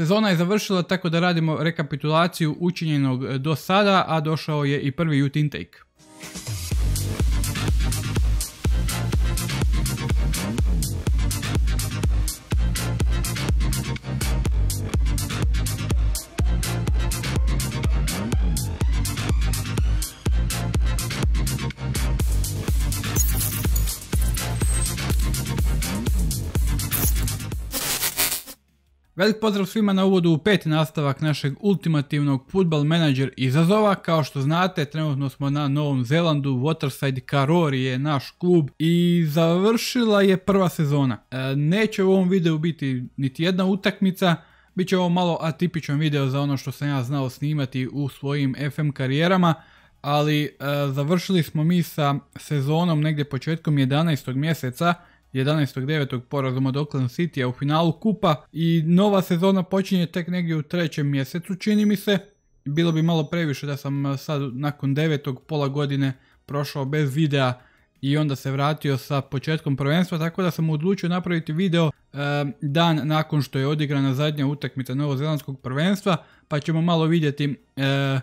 Sezona je završila tako da radimo rekapitulaciju učinjenog e, do sada, a došao je i prvi youth intake. Velik pozdrav svima na uvodu u peti nastavak našeg ultimativnog futbal menadžer izazova. Kao što znate, trenutno smo na Novom Zelandu, Waterside Karori je naš klub i završila je prva sezona. E, neće u ovom videu biti niti jedna utakmica, bit će ovo malo atipičan video za ono što sam ja znao snimati u svojim FM karijerama, ali e, završili smo mi sa sezonom negdje početkom 11. mjeseca, 11.9. porazom od Oakland City u finalu kupa i nova sezona počinje tek negdje u trećem mjesecu čini mi se. Bilo bi malo previše da sam e, sad nakon devetog pola godine prošao bez videa i onda se vratio sa početkom prvenstva, tako da sam odlučio napraviti video e, dan nakon što je odigrana zadnja utakmica novozelandskog prvenstva, pa ćemo malo vidjeti e,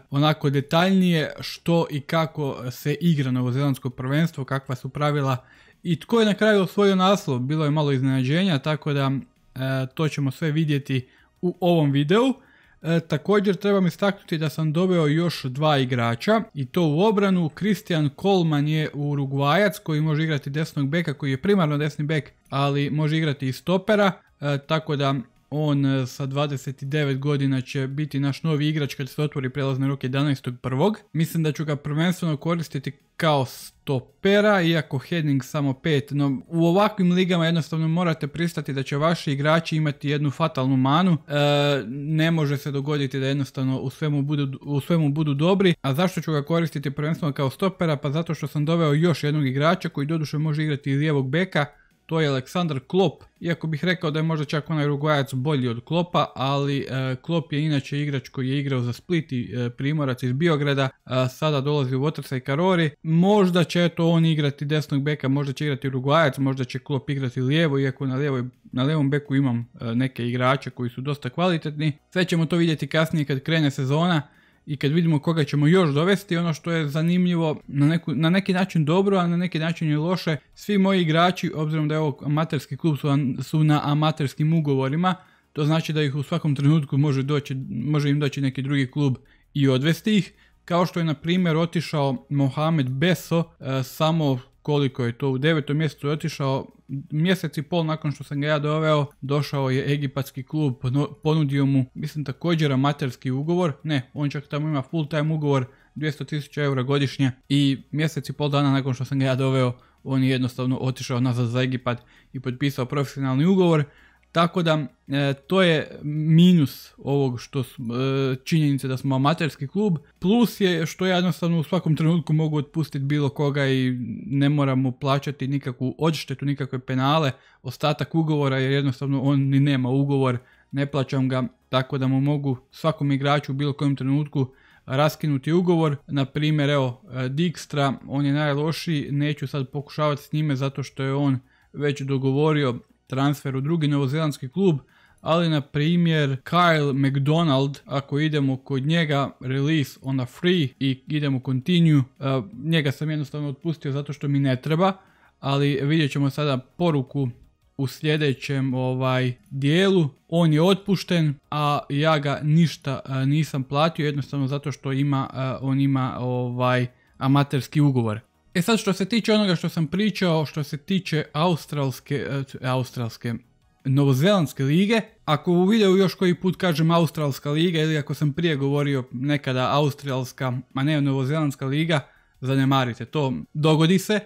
onako detaljnije što i kako se igra novozelandsko prvenstvo, kakva su pravila i tko je na kraju osvojio naslov, bilo je malo iznenađenja, tako da e, to ćemo sve vidjeti u ovom videu. E, također trebam istaknuti da sam doveo još dva igrača i to u obranu. Christian Kolman je Urugvajac koji može igrati desnog beka koji je primarno desni bek ali može igrati i stopera. E, tako da on e, sa 29 godina će biti naš novi igrač kad se otvori prelazne ruke 11.1. Mislim da ću ga prvenstveno koristiti kao stopera, iako heading samo 5, no u ovakvim ligama jednostavno morate pristati da će vaši igrači imati jednu fatalnu manu, e, ne može se dogoditi da jednostavno u svemu, budu, u svemu budu dobri, a zašto ću ga koristiti prvenstveno kao stopera, pa zato što sam doveo još jednog igrača koji doduše može igrati iz lijevog beka, to je Aleksandar Klop. Iako bih rekao da je možda čak onaj rugajac bolji od Klopa, ali e, Klop je inače igrač koji je igrao za Split i e, Primorac iz Biograda, sada dolazi u Votrsa i Karori. Možda će to on igrati desnog beka, možda će igrati rugajac, možda će Klop igrati lijevo, iako na, lijevoj, na levom beku imam e, neke igrače koji su dosta kvalitetni. Sve ćemo to vidjeti kasnije kad krene sezona i kad vidimo koga ćemo još dovesti, ono što je zanimljivo, na, neku, na neki način dobro, a na neki način je loše, svi moji igrači, obzirom da je ovo amaterski klub, su, su na amaterskim ugovorima, to znači da ih u svakom trenutku može, doći, može im doći neki drugi klub i odvesti ih, kao što je na primjer otišao Mohamed Beso e, samo koliko je to u devetom mjesecu otišao, mjesec i pol nakon što sam ga ja doveo, došao je egipatski klub, ponudio mu, mislim također amaterski ugovor, ne, on čak tamo ima full time ugovor, 200.000 eura godišnje i mjesec i pol dana nakon što sam ga ja doveo, on je jednostavno otišao nazad za Egipat i potpisao profesionalni ugovor, tako da e, to je minus ovog što e, činjenice da smo amaterski klub. Plus je što jednostavno u svakom trenutku mogu otpustiti bilo koga i ne moramo plaćati nikakvu odštetu, nikakve penale, ostatak ugovora jer jednostavno on ni nema ugovor, ne plaćam ga, tako da mu mogu svakom igraču u bilo kojem trenutku raskinuti ugovor. Na primjer, evo, e, Dijkstra, on je najlošiji, neću sad pokušavati s njime zato što je on već dogovorio transfer u drugi novozelandski klub, ali na primjer Kyle McDonald, ako idemo kod njega release a free i idemo continue, eh, njega sam jednostavno otpustio zato što mi ne treba, ali vidjet ćemo sada poruku u sljedećem ovaj dijelu. On je otpušten, a ja ga ništa eh, nisam platio jednostavno zato što ima, eh, on ima ovaj amaterski ugovor. E sad što se tiče onoga što sam pričao, što se tiče australske, e, australske, novozelandske lige, ako u videu još koji put kažem australska liga ili ako sam prije govorio nekada australska, a ne novozelandska liga, zanemarite to, dogodi se.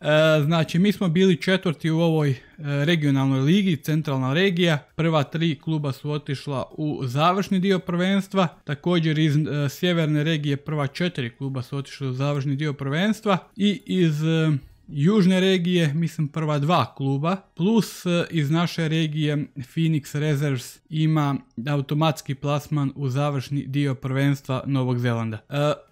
E, znači, mi smo bili četvrti u ovoj e, regionalnoj ligi, centralna regija. Prva tri kluba su otišla u završni dio prvenstva. Također iz e, sjeverne regije prva četiri kluba su otišla u završni dio prvenstva. I iz južne regije, mislim prva dva kluba, plus iz naše regije Phoenix Reserves ima automatski plasman u završni dio prvenstva Novog Zelanda.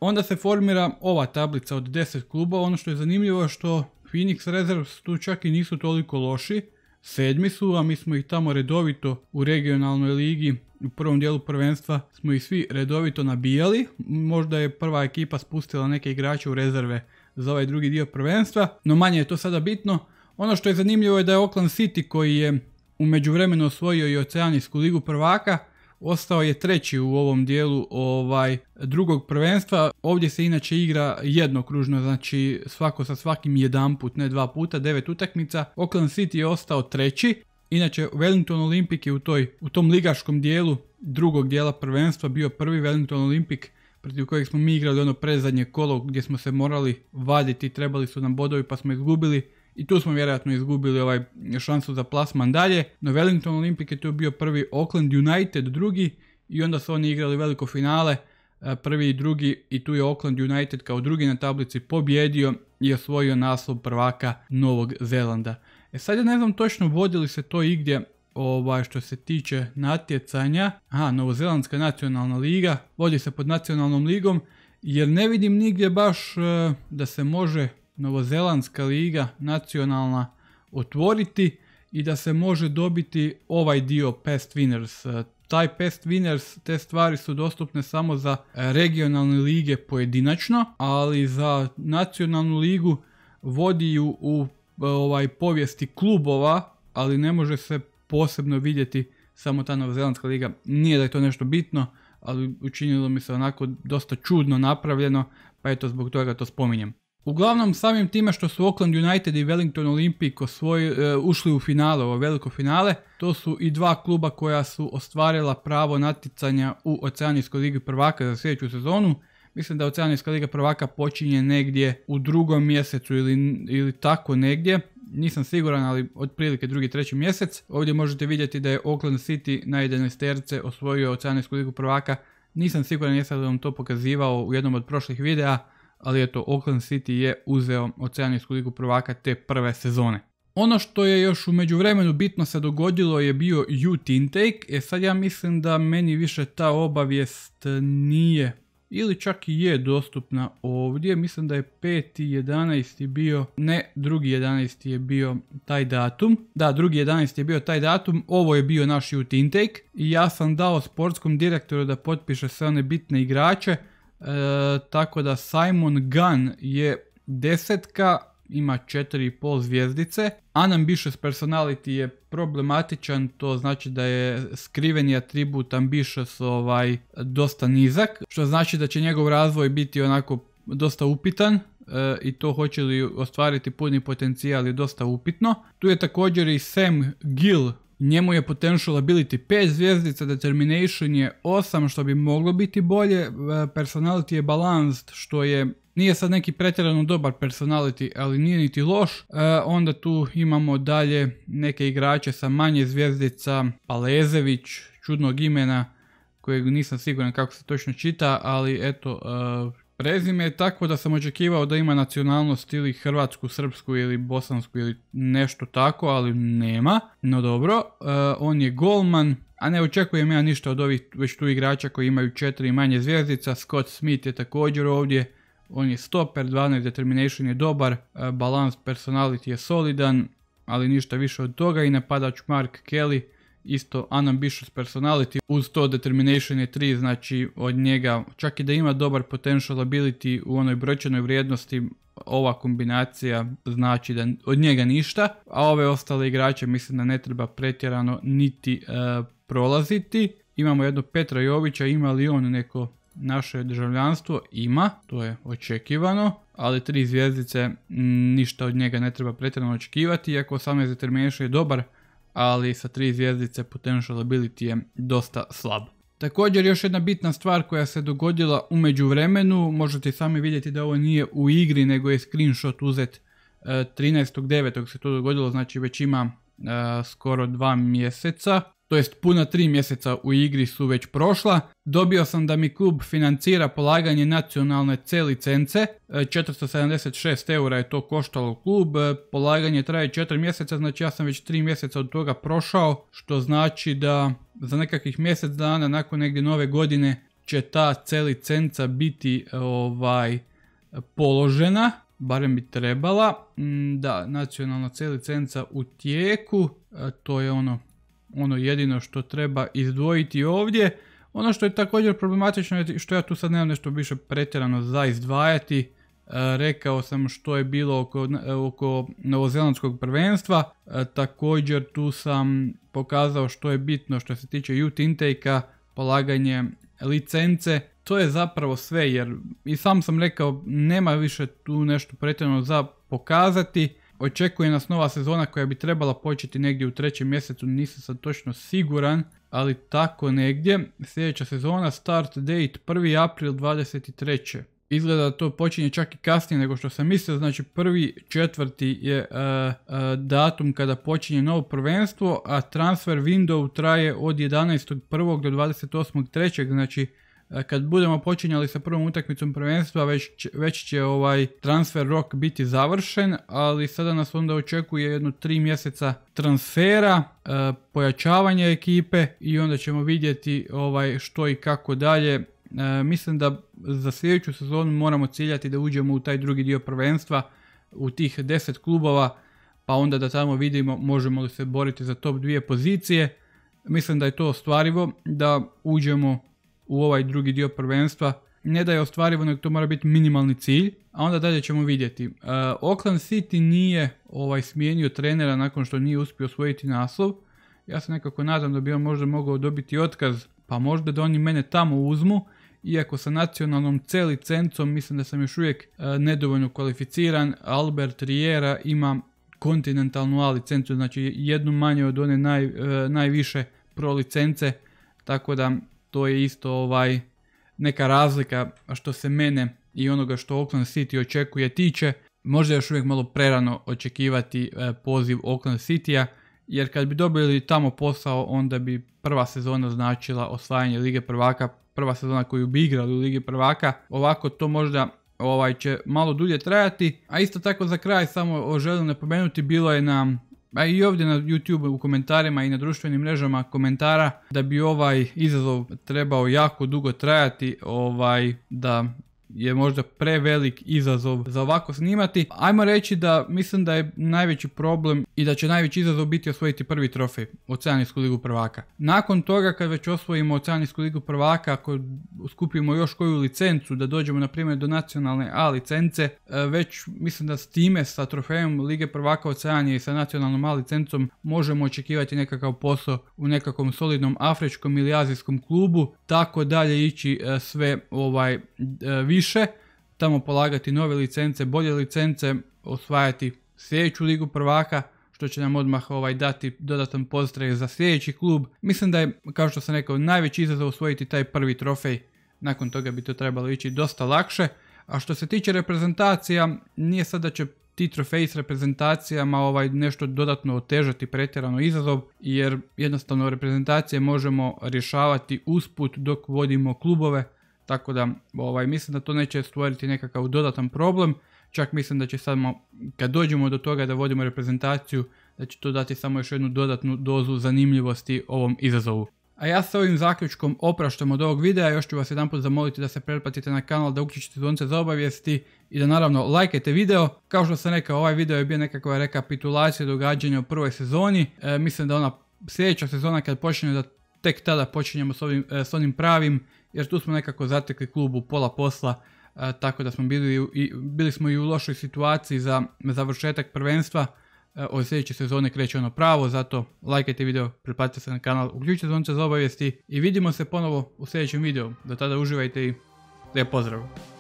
onda se formira ova tablica od 10 kluba, ono što je zanimljivo je što Phoenix Reserves tu čak i nisu toliko loši, sedmi su, a mi smo ih tamo redovito u regionalnoj ligi u prvom dijelu prvenstva smo ih svi redovito nabijali. Možda je prva ekipa spustila neke igrače u rezerve za ovaj drugi dio prvenstva, no manje je to sada bitno. Ono što je zanimljivo je da je Oakland City koji je u međuvremenu osvojio i Oceanijsku ligu prvaka, ostao je treći u ovom dijelu ovaj drugog prvenstva. Ovdje se inače igra jednokružno, znači svako sa svakim jedanput, ne dva puta, devet utakmica. Oakland City je ostao treći. Inače, Wellington Olympic je u, toj, u tom ligaškom dijelu drugog dijela prvenstva bio prvi Wellington Olympic protiv kojeg smo mi igrali ono prezadnje kolo gdje smo se morali vaditi, trebali su nam bodovi pa smo izgubili i tu smo vjerojatno izgubili ovaj šansu za plasman dalje, no Wellington Olympic je tu bio prvi, Auckland United drugi i onda su oni igrali veliko finale, eh, prvi i drugi i tu je Auckland United kao drugi na tablici pobjedio i osvojio naslov prvaka Novog Zelanda. E sad ja ne znam točno vodili se to igdje ovaj, što se tiče natjecanja. Aha, Novozelandska nacionalna liga vodi se pod nacionalnom ligom jer ne vidim nigdje baš eh, da se može Novozelandska liga nacionalna otvoriti i da se može dobiti ovaj dio Pest Winners. E, taj Pest Winners, te stvari su dostupne samo za regionalne lige pojedinačno, ali za nacionalnu ligu vodi ju u e, ovaj povijesti klubova, ali ne može se posebno vidjeti samo ta Novozelandska liga. Nije da je to nešto bitno, ali učinilo mi se onako dosta čudno napravljeno, pa eto zbog toga to spominjem. Uglavnom, samim time što su Oakland United i Wellington Olympic osvoj, e, ušli u finale, ovo veliko finale, to su i dva kluba koja su ostvarila pravo natjecanja u Oceanijskoj ligi prvaka za sljedeću sezonu. Mislim da Oceanijska liga prvaka počinje negdje u drugom mjesecu ili, ili tako negdje. Nisam siguran, ali otprilike drugi, treći mjesec. Ovdje možete vidjeti da je Oakland City na 11 terce osvojio Oceanijsku ligu prvaka. Nisam siguran jesam li vam to pokazivao u jednom od prošlih videa, ali eto Oakland City je uzeo oceanijsku ligu prvaka te prve sezone. Ono što je još u međuvremenu bitno se dogodilo je bio youth intake, e sad ja mislim da meni više ta obavijest nije ili čak i je dostupna ovdje. Mislim da je 5.11. bio, ne, 2.11. je bio taj datum. Da, 2.11. je bio taj datum, ovo je bio naš youth intake. I ja sam dao sportskom direktoru da potpiše sve one bitne igrače. E, tako da Simon Gunn je desetka, ima 4,5 zvijezdice. Unambitious personality je problematičan, to znači da je skriveni atribut ambitious ovaj, dosta nizak, što znači da će njegov razvoj biti onako dosta upitan, e, i to hoće li ostvariti puni potencijal je dosta upitno. Tu je također i Sam Gill Njemu je potential ability 5 zvijezdica, determination je 8 što bi moglo biti bolje, e, personality je balanced što je nije sad neki pretjerano dobar personality, ali nije niti loš. E, onda tu imamo dalje neke igrače sa manje zvijezdica, Palezević, čudnog imena, kojeg nisam siguran kako se točno čita, ali eto, e, prezime je tako da sam očekivao da ima nacionalnost ili hrvatsku, srpsku ili bosansku ili nešto tako, ali nema. No dobro, e, on je golman, a ne očekujem ja ništa od ovih već tu igrača koji imaju četiri manje zvijezdica. Scott Smith je također ovdje, on je stoper, 12 determination je dobar, uh, balans personality je solidan, ali ništa više od toga i napadač Mark Kelly isto unambitious personality, uz to determination je 3, znači od njega, čak i da ima dobar potential ability u onoj brojčanoj vrijednosti, ova kombinacija znači da od njega ništa, a ove ostale igrače mislim da ne treba pretjerano niti e, prolaziti. Imamo jednog Petra Jovića, ima li on neko naše državljanstvo? Ima, to je očekivano, ali tri zvijezdice ništa od njega ne treba pretjerano očekivati, iako 18 determination je dobar ali sa tri zvijezdice potential ability je dosta slab. Također još jedna bitna stvar koja se dogodila u međuvremenu, možete sami vidjeti da ovo nije u igri nego je screenshot uzet 13.9. E, se to dogodilo, znači već ima e, skoro 2 mjeseca to jest puna tri mjeseca u igri su već prošla. Dobio sam da mi klub financira polaganje nacionalne C licence, 476 eura je to koštalo klub, e, polaganje traje 4 mjeseca, znači ja sam već 3 mjeseca od toga prošao, što znači da za nekakvih mjesec dana nakon negdje nove godine će ta C licenca biti e, ovaj položena, barem bi trebala. Mm, da, nacionalna C licenca u tijeku, e, to je ono ono jedino što treba izdvojiti ovdje. Ono što je također problematično je što ja tu sad nemam nešto više pretjerano za izdvajati. E, rekao sam što je bilo oko, oko novozelandskog prvenstva. E, također tu sam pokazao što je bitno što se tiče youth intake polaganje licence. To je zapravo sve jer i sam sam rekao nema više tu nešto pretjerano za pokazati. Očekuje nas nova sezona koja bi trebala početi negdje u trećem mjesecu, nisam sad točno siguran, ali tako negdje. Sljedeća sezona, start date 1. april 23. Izgleda da to počinje čak i kasnije nego što sam mislio, znači prvi četvrti je e, e, datum kada počinje novo prvenstvo, a transfer window traje od 11.1. do 28.3. znači E, kad budemo počinjali sa prvom utakmicom prvenstva već će, već će ovaj transfer rok biti završen, ali sada nas onda očekuje jedno tri mjeseca transfera, e, pojačavanje ekipe i onda ćemo vidjeti ovaj što i kako dalje. E, mislim da za sljedeću sezonu moramo ciljati da uđemo u taj drugi dio prvenstva u tih 10 klubova pa onda da tamo vidimo možemo li se boriti za top dvije pozicije. Mislim da je to ostvarivo da uđemo u ovaj drugi dio prvenstva ne da je ostvarivo, nego to mora biti minimalni cilj, a onda dalje ćemo vidjeti. E, uh, Oakland City nije ovaj smijenio trenera nakon što nije uspio osvojiti naslov. Ja se nekako nadam da bi on možda mogao dobiti otkaz, pa možda da oni mene tamo uzmu, iako sa nacionalnom C licencom mislim da sam još uvijek e, nedovoljno kvalificiran, Albert Riera ima kontinentalnu A licencu, znači jednu manje od one naj, e, najviše pro licence, tako da to je isto ovaj neka razlika što se mene i onoga što Oakland City očekuje tiče. Možda još uvijek malo prerano očekivati e, poziv Oakland Citya, jer kad bi dobili tamo posao, onda bi prva sezona značila osvajanje Lige prvaka, prva sezona koju bi igrali u Ligi prvaka. Ovako to možda ovaj će malo dulje trajati, a isto tako za kraj samo želim napomenuti bilo je na a pa i ovdje na YouTube u komentarima i na društvenim mrežama komentara da bi ovaj izazov trebao jako dugo trajati, ovaj da je možda prevelik izazov za ovako snimati. Ajmo reći da mislim da je najveći problem i da će najveći izazov biti osvojiti prvi trofej, Oceanijsku ligu prvaka. Nakon toga kad već osvojimo Oceanijsku ligu prvaka, ako skupimo još koju licencu, da dođemo na primjer do nacionalne A licence, e, već mislim da s time, sa trofejem Lige prvaka Oceanije i sa nacionalnom A licencom možemo očekivati nekakav posao u nekakvom solidnom afričkom ili azijskom klubu, tako dalje ići e, sve ovaj e, vi više, tamo polagati nove licence, bolje licence, osvajati sljedeću ligu prvaka, što će nam odmah ovaj dati dodatan pozdrav za sljedeći klub. Mislim da je, kao što sam rekao, najveći izazov osvojiti taj prvi trofej. Nakon toga bi to trebalo ići dosta lakše. A što se tiče reprezentacija, nije sad da će ti trofeji s reprezentacijama ovaj, nešto dodatno otežati pretjerano izazov, jer jednostavno reprezentacije možemo rješavati usput dok vodimo klubove, tako da ovaj, mislim da to neće stvoriti nekakav dodatan problem. Čak mislim da će samo, kad dođemo do toga da vodimo reprezentaciju, da će to dati samo još jednu dodatnu dozu zanimljivosti ovom izazovu. A ja sa ovim zaključkom opraštam od ovog videa, još ću vas jedanput zamoliti da se pretplatite na kanal, da uključite zvonce za obavijesti i da naravno lajkajte video. Kao što sam rekao, ovaj video je bio nekakva rekapitulacija događanja u prvoj sezoni. E, mislim da ona sljedeća sezona kad počne da tek tada počinjemo s, ovim, e, s onim pravim, jer tu smo nekako zatekli klubu pola posla, e, tako da smo bili, bili smo i u lošoj situaciji za završetak prvenstva, e, od sljedeće sezone kreće ono pravo, zato lajkajte video, pretplatite se na kanal, uključite zvonce za obavijesti i vidimo se ponovo u sljedećem videu. Do tada uživajte i lijep pozdrav!